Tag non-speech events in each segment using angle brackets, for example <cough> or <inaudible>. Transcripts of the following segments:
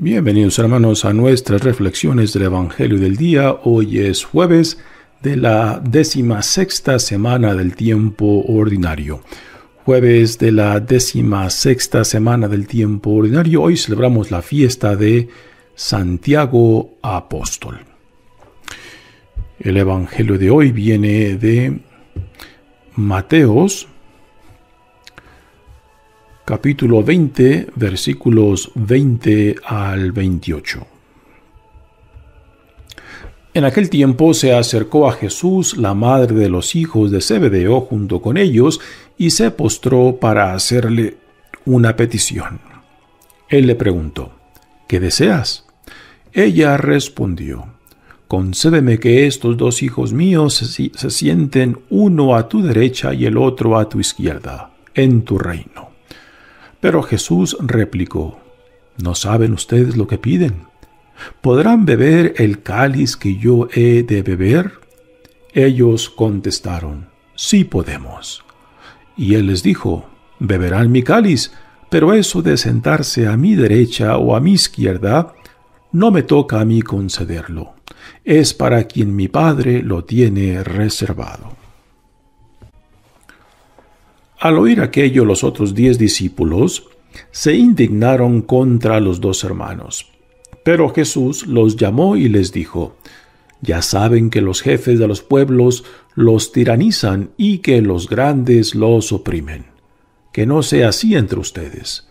Bienvenidos hermanos a nuestras reflexiones del Evangelio del Día. Hoy es jueves de la décima sexta semana del tiempo ordinario. Jueves de la décima sexta semana del tiempo ordinario, hoy celebramos la fiesta de Santiago Apóstol. El Evangelio de hoy viene de Mateos capítulo 20, versículos 20 al 28. En aquel tiempo se acercó a Jesús, la madre de los hijos de Zebedeo, junto con ellos, y se postró para hacerle una petición. Él le preguntó, ¿Qué deseas? Ella respondió, Concédeme que estos dos hijos míos se sienten uno a tu derecha y el otro a tu izquierda, en tu reino. Pero Jesús replicó, No saben ustedes lo que piden. ¿Podrán beber el cáliz que yo he de beber? Ellos contestaron, Sí podemos. Y él les dijo, Beberán mi cáliz, pero eso de sentarse a mi derecha o a mi izquierda, no me toca a mí concederlo. Es para quien mi Padre lo tiene reservado. Al oír aquello los otros diez discípulos se indignaron contra los dos hermanos. Pero Jesús los llamó y les dijo, Ya saben que los jefes de los pueblos los tiranizan y que los grandes los oprimen. Que no sea así entre ustedes.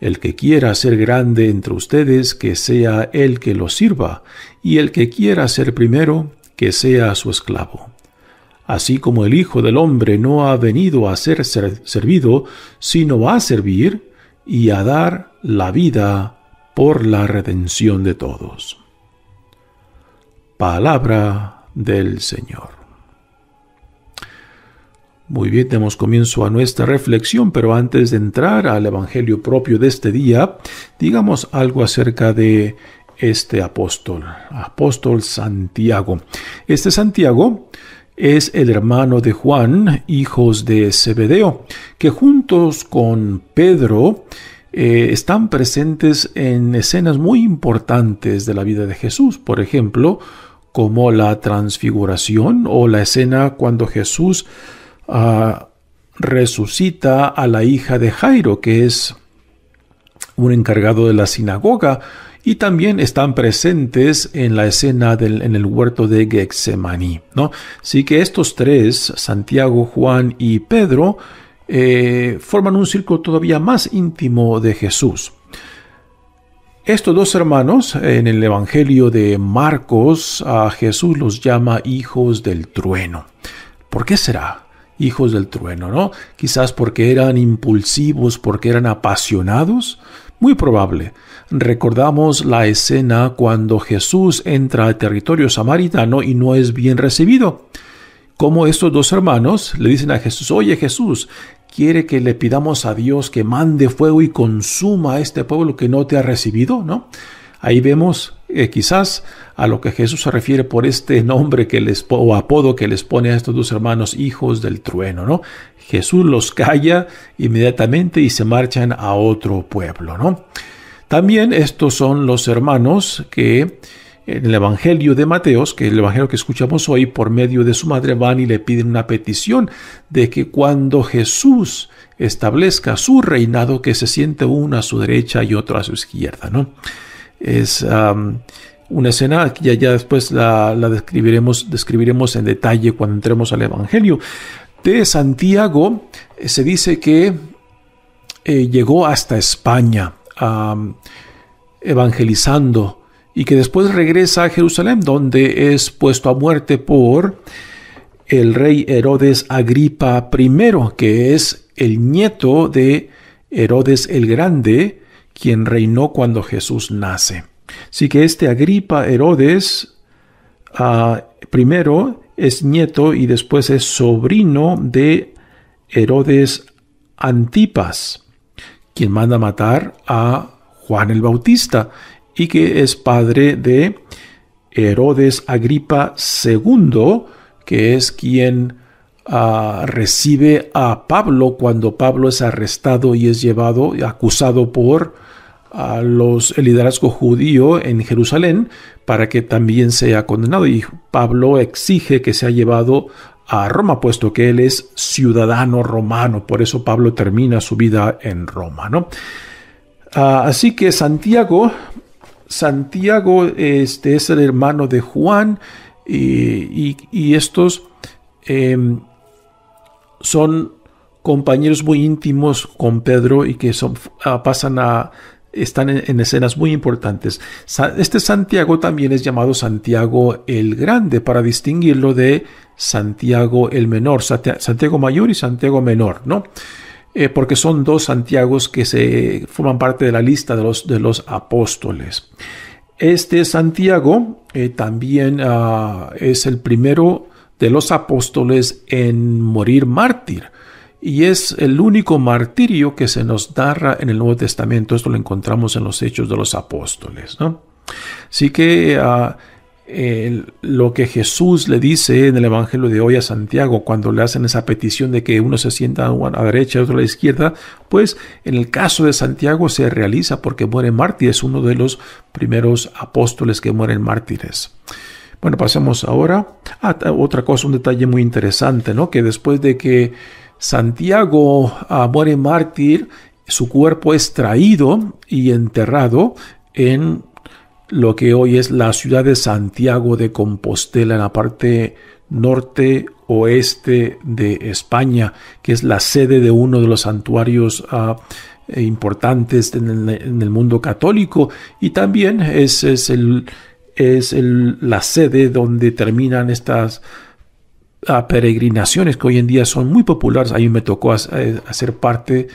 El que quiera ser grande entre ustedes, que sea el que los sirva, y el que quiera ser primero, que sea su esclavo así como el Hijo del Hombre no ha venido a ser, servido, sino a servir y a dar la vida por la redención de todos. Palabra del Señor. Muy bien, damos comienzo a nuestra reflexión, pero antes de entrar al Evangelio propio de este día, digamos algo acerca de este apóstol, apóstol Santiago. Este Santiago es el hermano de Juan, hijos de Zebedeo, que juntos con Pedro eh, están presentes en escenas muy importantes de la vida de Jesús, por ejemplo, como la transfiguración o la escena cuando Jesús ah, resucita a la hija de Jairo, que es un encargado de la sinagoga, y también están presentes en la escena del, en el huerto de Gexemaní. ¿no? Así que estos tres, Santiago, Juan y Pedro, eh, forman un círculo todavía más íntimo de Jesús. Estos dos hermanos, en el Evangelio de Marcos, a Jesús los llama hijos del trueno. ¿Por qué será? Hijos del trueno, ¿no? Quizás porque eran impulsivos, porque eran apasionados. Muy probable recordamos la escena cuando Jesús entra al territorio samaritano y no es bien recibido. Como estos dos hermanos le dicen a Jesús, oye Jesús, quiere que le pidamos a Dios que mande fuego y consuma a este pueblo que no te ha recibido, ¿no? Ahí vemos eh, quizás a lo que Jesús se refiere por este nombre que les, o apodo que les pone a estos dos hermanos, hijos del trueno, ¿no? Jesús los calla inmediatamente y se marchan a otro pueblo, ¿no? También estos son los hermanos que en el Evangelio de Mateos, que es el Evangelio que escuchamos hoy, por medio de su madre van y le piden una petición de que cuando Jesús establezca su reinado, que se siente uno a su derecha y otro a su izquierda. ¿no? Es una escena que ya, después la, describiremos, describiremos en detalle cuando entremos al Evangelio. De Santiago eh, se dice que eh, llegó hasta España evangelizando y que después regresa a Jerusalén, donde es puesto a muerte por el rey Herodes Agripa I, que es el nieto de Herodes el Grande, quien reinó cuando Jesús nace. Así que este Agripa Herodes ah, primero es nieto y después es sobrino de Herodes Antipas quien manda matar a Juan el Bautista y que es padre de Herodes Agripa II, que es quien ah, recibe a Pablo cuando Pablo es arrestado y es llevado, acusado por ah, los, el liderazgo judío en Jerusalén para que también sea condenado. Y Pablo exige que sea llevado a Roma, puesto que él es ciudadano romano, por eso Pablo termina su vida en Roma, ¿no? Ah, así que Santiago, Santiago este, es el hermano de Juan y, estos em, son compañeros muy íntimos con Pedro y que son, ah, pasan a están en, escenas muy importantes. Este Santiago también es llamado Santiago el Grande para distinguirlo de Santiago el Menor, Santiago Mayor y Santiago Menor, ¿no? Eh, porque son dos Santiagos que se forman parte de la lista de los, apóstoles. Este Santiago eh, también ah, es el primero de los apóstoles en morir mártir y es el único martirio que se nos narra en el Nuevo Testamento. Esto lo encontramos en los Hechos de los Apóstoles. ¿no? Así que ah, lo que Jesús le dice en el Evangelio de hoy a Santiago, cuando le hacen esa petición de que uno se sienta a la derecha y otro a la izquierda, pues en el caso de Santiago se realiza porque muere mártir, es uno de los primeros apóstoles que mueren mártires. Bueno, pasemos ahora a otra cosa, un detalle muy interesante, ¿no? Que después de que Santiago ah, muere mártir, su cuerpo es traído y enterrado en lo que hoy es la ciudad de Santiago de Compostela, en la parte norte oeste de España, que es la sede de uno de los santuarios ah, eh, importantes en el, en el, mundo católico y también es, es, el, es el, la sede donde terminan estas a peregrinaciones que hoy en día son muy populares. A mí me tocó eh, hacer parte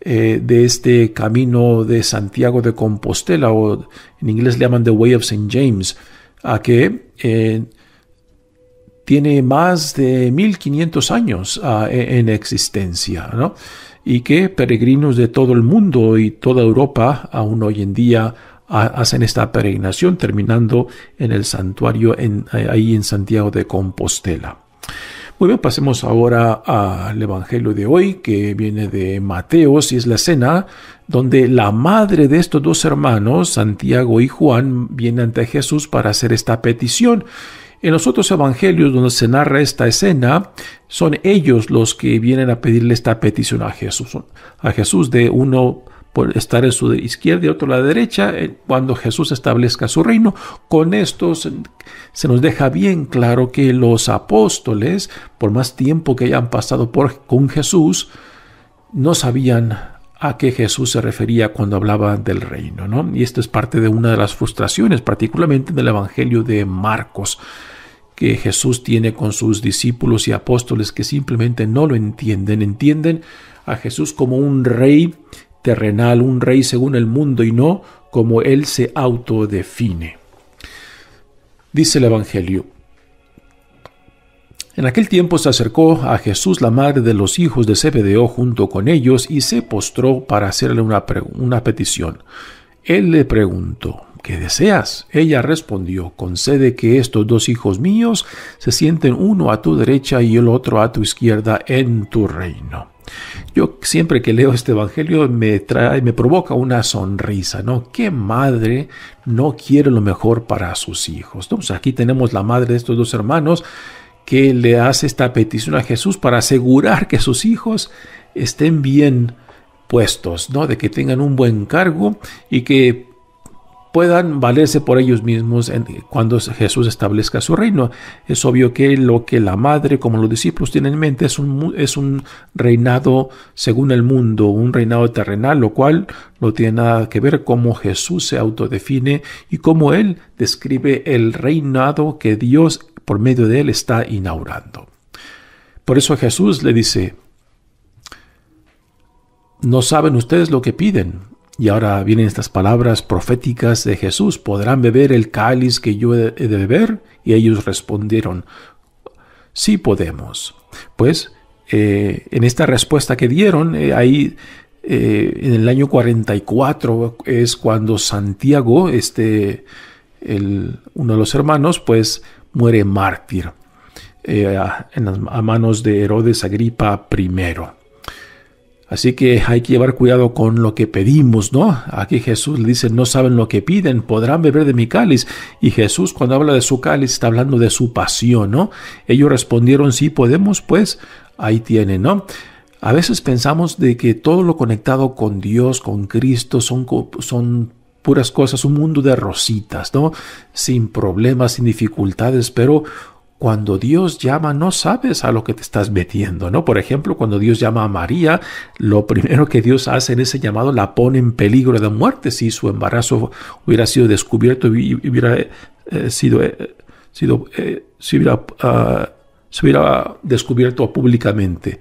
eh, de este camino de Santiago de Compostela, o en inglés le llaman The Way of St. James, a que eh, tiene más de 1500 años e, en existencia, ¿no? y que peregrinos de todo el mundo y toda Europa aún hoy en día hacen esta peregrinación terminando en el santuario ahí en Santiago de Compostela. Muy bien, pasemos ahora al Evangelio de hoy, que viene de Mateo, y es la escena donde la madre de estos dos hermanos, Santiago y Juan, viene ante Jesús para hacer esta petición. En los otros evangelios donde se narra esta escena, son ellos los que vienen a pedirle esta petición a Jesús, a Jesús de uno por estar en su izquierda y otro a la derecha eh, cuando Jesús establezca su reino. Con esto se, nos deja bien claro que los apóstoles, por más tiempo que hayan pasado con Jesús, no sabían a qué Jesús se refería cuando hablaba del reino, ¿no? Y esto es parte de una de las frustraciones, particularmente en el Evangelio de Marcos, que Jesús tiene con sus discípulos y apóstoles que simplemente no lo entienden, entienden a Jesús como un rey terrenal, un rey según el mundo y no como él se autodefine. Dice el Evangelio. En aquel tiempo se acercó a Jesús la madre de los hijos de Zebedeo junto con ellos y se postró para hacerle una petición. Él le preguntó, ¿qué deseas? Ella respondió, concede que estos dos hijos míos se sienten uno a tu derecha y el otro a tu izquierda en tu reino. Yo siempre que leo este evangelio me trae, me provoca una sonrisa, ¿no? ¿Qué madre no quiere lo mejor para sus hijos? Entonces pues aquí tenemos la madre de estos dos hermanos que le hace esta petición a Jesús para asegurar que sus hijos estén bien puestos, ¿no? De que tengan un buen cargo y que puedan valerse por ellos mismos cuando Jesús establezca su reino. Es obvio que lo que la madre, como los discípulos, tienen en mente es un, es un reinado según el mundo, un reinado terrenal, lo cual no tiene nada que ver cómo Jesús se autodefine y cómo Él describe el reinado que Dios por medio de Él está inaugurando. Por eso Jesús le dice, no saben ustedes lo que piden. Y ahora vienen estas palabras proféticas de Jesús, ¿podrán beber el cáliz que yo he de beber? Y ellos respondieron, sí podemos. Pues eh, en esta respuesta que dieron, eh, ahí eh, en el año 44 es cuando Santiago, este, uno de los hermanos, pues muere mártir a, en a manos de Herodes Agripa I. Así que hay que llevar cuidado con lo que pedimos, ¿no? Aquí Jesús le dice, no saben lo que piden, podrán beber de mi cáliz. Y Jesús cuando habla de su cáliz está hablando de su pasión, ¿no? Ellos respondieron, sí podemos, pues ahí tienen, ¿no? A veces pensamos de que todo lo conectado con Dios, con Cristo, son, son puras cosas, un mundo de rositas, ¿no? Sin problemas, sin dificultades, pero cuando Dios llama no sabes a lo que te estás metiendo, ¿no? Por ejemplo, cuando Dios llama a María, lo primero que Dios hace en ese llamado la pone en peligro de muerte si su embarazo hubiera sido descubierto y hubiera eh, sido, eh, si eh, hubiera, ah, se hubiera descubierto públicamente.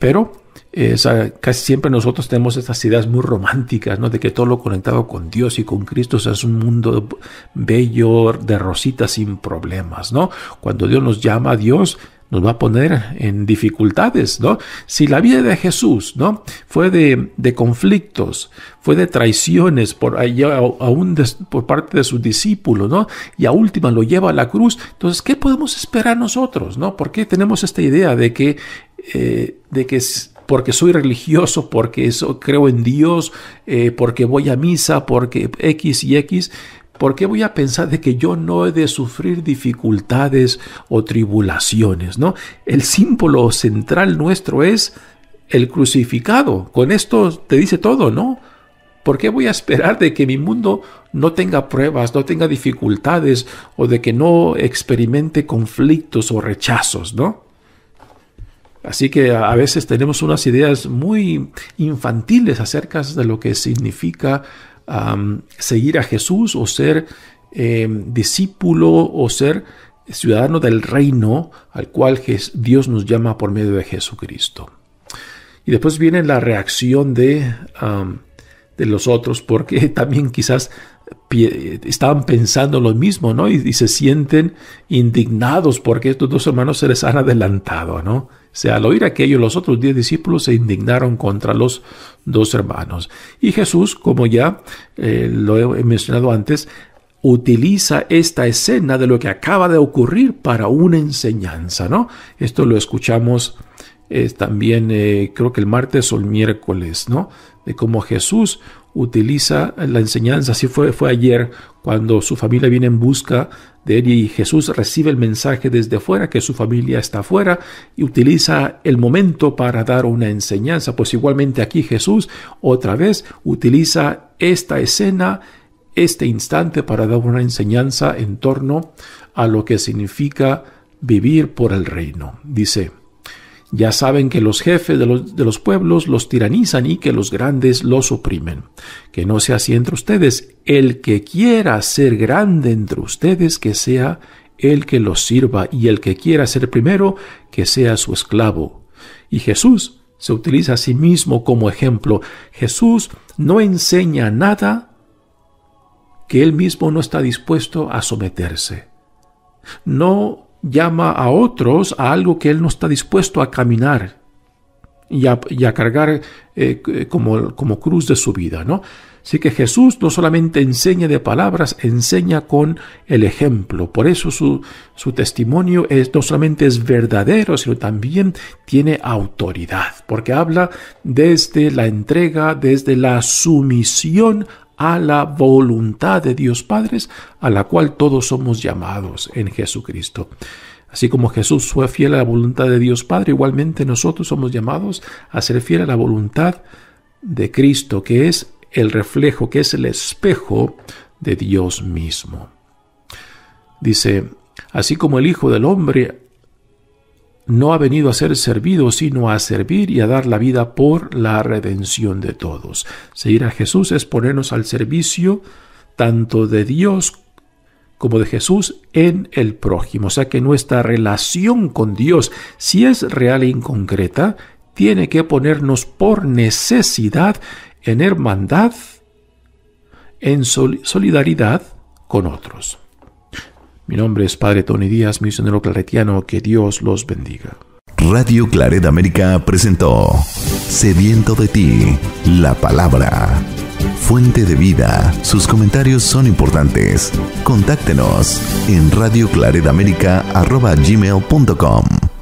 Pero eh, casi siempre nosotros tenemos estas ideas muy románticas, ¿no? De que todo lo conectado con Dios y con Cristo es un mundo bello, de rositas sin problemas, ¿no? Cuando Dios nos llama a Dios, nos va a poner en dificultades, ¿no? Si la vida de Jesús, ¿no? Fue de, conflictos, fue de traiciones por, aún por parte de sus discípulos, ¿no? Y a última lo lleva a la cruz. Entonces, ¿qué podemos esperar nosotros, ¿no? ¿Por tenemos esta idea de que, eh, de que porque soy religioso, porque creo en Dios, eh, porque voy a misa, porque X y X, ¿por qué voy a pensar de que yo no he de sufrir dificultades o tribulaciones? ¿no? El símbolo central nuestro es el crucificado. Con esto te dice todo, ¿no? ¿Por qué voy a esperar de que mi mundo no tenga pruebas, no tenga dificultades o de que no experimente conflictos o rechazos, ¿no? Así que a veces tenemos unas ideas muy infantiles acerca de lo que significa seguir a Jesús o ser em, discípulo o ser ciudadano del reino al cual Dios nos llama por medio de Jesucristo. Y después viene la reacción de, de los otros, porque <laughs> también quizás estaban pensando lo mismo, ¿no? Y, se sienten indignados porque estos dos hermanos se les han adelantado, ¿no? O sea, al oír aquello, los otros diez discípulos se indignaron contra los dos hermanos. Y Jesús, como ya eh, lo he mencionado antes, utiliza esta escena de lo que acaba de ocurrir para una enseñanza, ¿no? Esto lo escuchamos eh, también, eh, creo que el martes o el miércoles, ¿no? de cómo Jesús utiliza la enseñanza. Así fue, fue ayer cuando su familia viene en busca de él y Jesús recibe el mensaje desde fuera, que su familia está afuera, y utiliza el momento para dar una enseñanza. Pues igualmente aquí Jesús otra vez utiliza esta escena, este instante para dar una enseñanza en torno a lo que significa vivir por el reino. Dice, ya saben que los jefes de los, pueblos los tiranizan y que los grandes los oprimen. Que no sea así entre ustedes. El que quiera ser grande entre ustedes, que sea el que los sirva, y el que quiera ser primero, que sea su esclavo. Y Jesús se utiliza a sí mismo como ejemplo. Jesús no enseña nada que él mismo no está dispuesto a someterse. No llama a otros a algo que Él no está dispuesto a caminar y a, cargar eh, eh, como, como cruz de su vida, ¿no? Así que Jesús no solamente enseña de palabras, enseña con el ejemplo. Por eso su, testimonio no solamente es verdadero, sino también tiene autoridad, porque habla desde la entrega, desde la sumisión a la voluntad de Dios Padre, a la cual todos somos llamados en Jesucristo. Así como Jesús fue fiel a la voluntad de Dios Padre, igualmente nosotros somos llamados a ser fiel a la voluntad de Cristo, que es el reflejo, que es el espejo de Dios mismo. Dice, así como el Hijo del Hombre no ha venido a ser servido, sino a servir y a dar la vida por la redención de todos. Seguir a Jesús es ponernos al servicio tanto de Dios como de Jesús en el prójimo. O sea que nuestra relación con Dios, si es real e inconcreta, tiene que ponernos por necesidad en hermandad, en solidaridad con otros. Mi nombre es Padre Tony Díaz, misionero claretiano. Que Dios los bendiga. Radio Claret América presentó Sediento de ti, la palabra. Fuente de vida, sus comentarios son importantes. Contáctenos en radioclaredamerica.com.